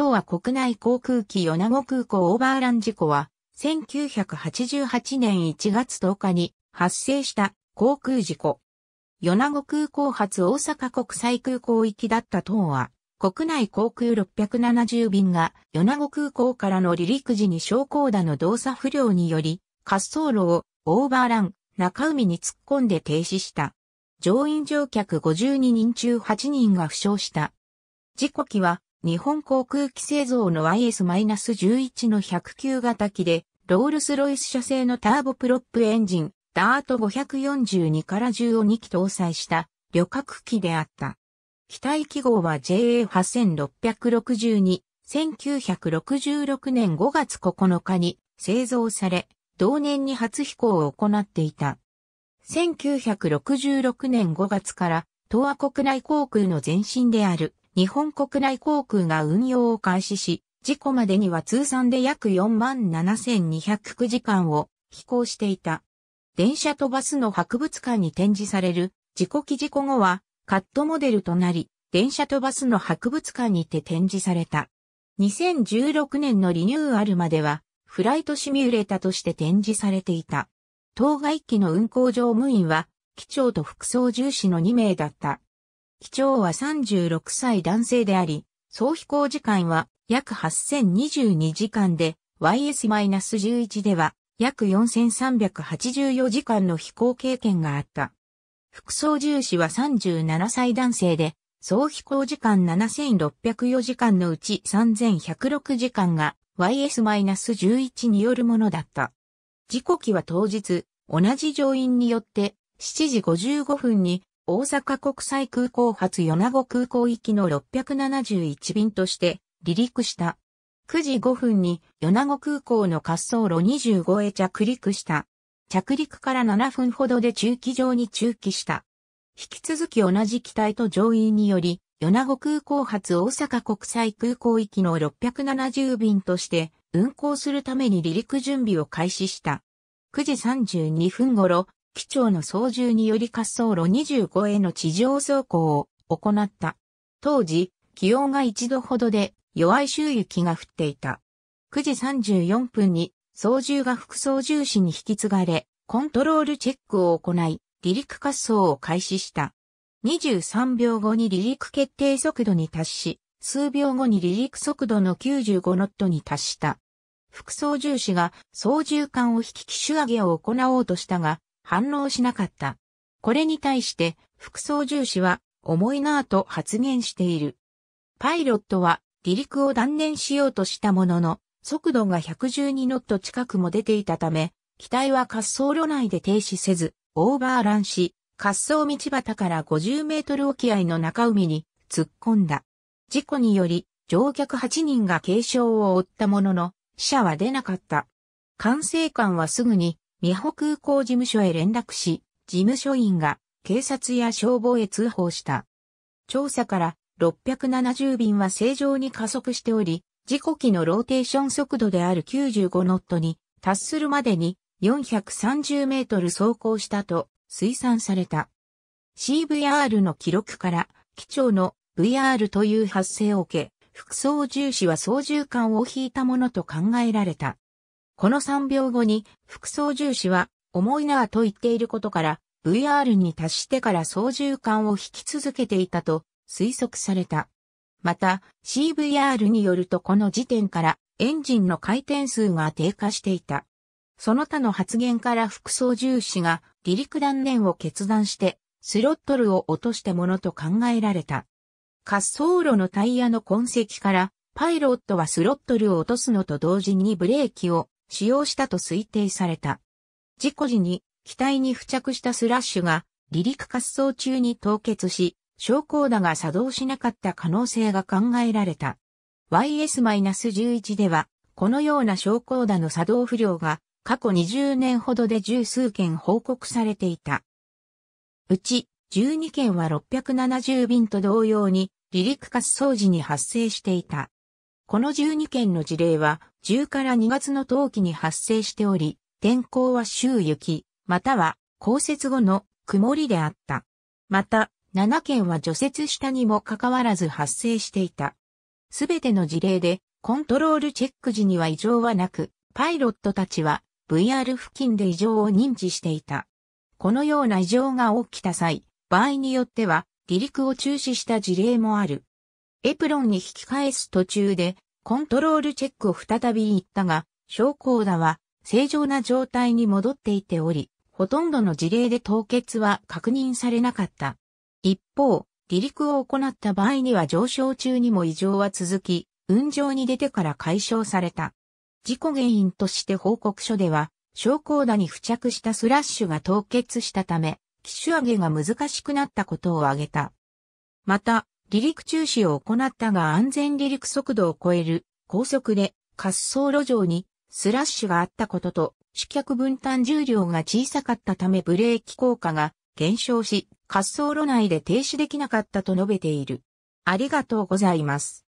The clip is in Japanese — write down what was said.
東亜国内航空機米子空港オーバーラン事故は、1988年1月10日に発生した航空事故。米子空港発大阪国際空港行きだった東亜、国内航空670便が米子空港からの離陸時に昇降打の動作不良により、滑走路をオーバーラン、中海に突っ込んで停止した。乗員乗客52人中8人が負傷した。事故機は日本航空機製造の IS-11 の109型機で、ロールスロイス社製のターボプロップエンジン、ダート542から10を2機搭載した旅客機であった。機体記号は JA8662、1966年5月9日に製造され、同年に初飛行を行っていた。1966年5月から、東亜国内航空の前身である日本国内航空が運用を開始し、事故までには通算で約47,209時間を飛行していた。電車とバスの博物館に展示される事故記事故後はカットモデルとなり、電車とバスの博物館にて展示された。2016年のリニューアルまでは、フライトシミュレータとして展示されていた。当該機の運行乗務員は、機長と副操縦士の2名だった。機長は36歳男性であり、総飛行時間は約8022時間で、YS-11 では約4384時間の飛行経験があった。副操縦士は37歳男性で、総飛行時間7604時間のうち3106時間が YS-11 によるものだった。事故機は当日、同じ乗員によって7時55分に大阪国際空港発米子空港行きの671便として離陸した。9時5分に米子空港の滑走路25へ着陸した。着陸から7分ほどで駐機場に駐機した。引き続き同じ機体と乗員により、米子空港発大阪国際空港行きの670便として運航するために離陸準備を開始した。9時32分頃、機長の操縦により滑走路25への地上走行を行った。当時、気温が一度ほどで弱い周雪が降っていた。9時34分に操縦が副操縦士に引き継がれ、コントロールチェックを行い、離陸滑走を開始した。23秒後に離陸決定速度に達し、数秒後に離陸速度の95ノットに達した。副操縦士が操縦艦を引き機種上げを行おうとしたが、反応しなかった。これに対して、副操縦士は、重いなぁと発言している。パイロットは、離陸を断念しようとしたものの、速度が112ノット近くも出ていたため、機体は滑走路内で停止せず、オーバーランし、滑走道端から50メートル沖合の中海に突っ込んだ。事故により、乗客8人が軽傷を負ったものの、死者は出なかった。管制官はすぐに美保空港事務所へ連絡し、事務所員が警察や消防へ通報した。調査から670便は正常に加速しており、事故機のローテーション速度である95ノットに達するまでに430メートル走行したと推算された。CVR の記録から機長の VR という発生を受け、服装重視は操縦桿を引いたものと考えられた。この3秒後に、副操縦士は、重いなぁと言っていることから、VR に達してから操縦桿を引き続けていたと推測された。また、CVR によるとこの時点からエンジンの回転数が低下していた。その他の発言から副操縦士が離陸断念を決断してスロットルを落としたものと考えられた。滑走路のタイヤの痕跡からパイロットはスロットルを落とすのと同時にブレーキを使用したと推定された。事故時に機体に付着したスラッシュが離陸滑走中に凍結し、昇降だが作動しなかった可能性が考えられた。YS-11 では、このような昇降だの作動不良が過去20年ほどで十数件報告されていた。うち12件は670便と同様に離陸滑走時に発生していた。この12件の事例は、10から2月の冬季に発生しており、天候は週雪、または降雪後の曇りであった。また、7件は除雪したにもかかわらず発生していた。すべての事例で、コントロールチェック時には異常はなく、パイロットたちは VR 付近で異常を認知していた。このような異常が起きた際、場合によっては離陸を中止した事例もある。エプロンに引き返す途中で、コントロールチェックを再び行ったが、昇降打は正常な状態に戻っていており、ほとんどの事例で凍結は確認されなかった。一方、離陸を行った場合には上昇中にも異常は続き、運上に出てから解消された。事故原因として報告書では、昇降打に付着したスラッシュが凍結したため、機種上げが難しくなったことを挙げた。また、離陸中止を行ったが安全離陸速度を超える高速で滑走路上にスラッシュがあったことと、試脚分担重量が小さかったためブレーキ効果が減少し、滑走路内で停止できなかったと述べている。ありがとうございます。